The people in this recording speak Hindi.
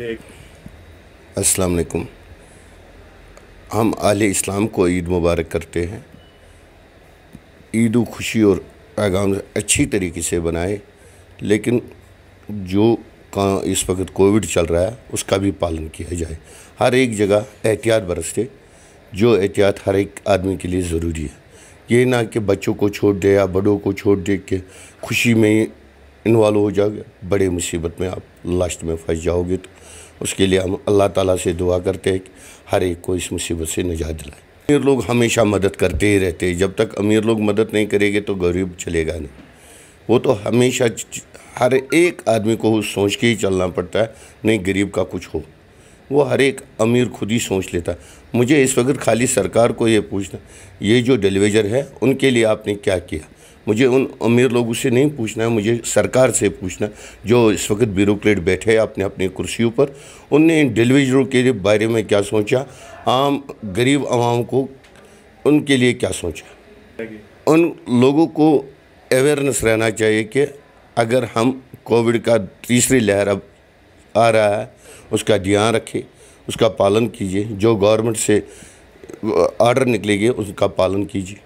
के अस्सलाम वालेकुम हम आले इस्लाम को ईद मुबारक करते हैं ईद खुशी और पैगाम अच्छी तरीके से बनाए लेकिन जो का इस वक्त कोविड चल रहा है उसका भी पालन किया जाए हर एक जगह एहतियात बरसते जो एहतियात हर एक आदमी के लिए ज़रूरी है ये ना कि बच्चों को छोड़ दे या बड़ों को छोड़ दे के खुशी में इन्वॉल्व हो जाओगे बड़ी मुसीबत में आप लास्ट में फंस जाओगे तो उसके लिए हम अल्लाह ताला से दुआ करते हैं कि हर एक को इस मुसीबत से निजात दिलाए अमीर लोग हमेशा मदद करते ही रहते हैं जब तक अमीर लोग मदद नहीं करेंगे तो गरीब चलेगा नहीं वो तो हमेशा हर एक आदमी को सोच के ही चलना पड़ता है नहीं गरीब का कुछ हो वो हर एक अमीर खुद ही सोच लेता मुझे इस वक्त खाली सरकार को ये पूछना ये जो डिलीवेजर है उनके लिए आपने क्या किया मुझे उन अमीर लोगों से नहीं पूछना है मुझे सरकार से पूछना जो इस वक्त ब्यूरोक्रेट बैठे हैं अपने अपने कुर्सियों पर उनने इन डिलीवरों के बारे में क्या सोचा आम गरीब आवाम को उनके लिए क्या सोचा उन लोगों को अवेयरनेस रहना चाहिए कि अगर हम कोविड का तीसरी लहर अब आ रहा है उसका ध्यान रखें उसका पालन कीजिए जो गवर्नमेंट से ऑर्डर निकलेगी उसका पालन कीजिए